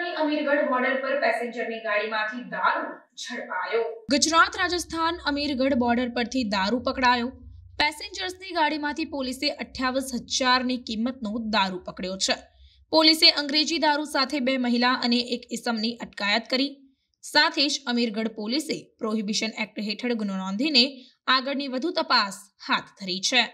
મહેસાણાની Amirgadh border પર પેસેન્જરની ગાડીમાંથી દારૂ ઝડપાયો ગુજરાત રાજસ્થાન અમીરગઢ બોર્ડર પરથી દારૂ પકડાયો પેસેન્જર્સની ગાડીમાંથી પોલીસે અઠ્યાવીસ હજારની કિંમતનો દારૂ પકડ્યો છે પોલીસે અંગ્રેજી દારૂ સાથે બે મહિલા અને એક ઇસમની અટકાયત કરી સાથે જ અમીરગઢ પોલીસે પ્રોહિબિશન એક્ટ હેઠળ ગુનો નોંધીને આગળની વધુ તપાસ હાથ ધરી છે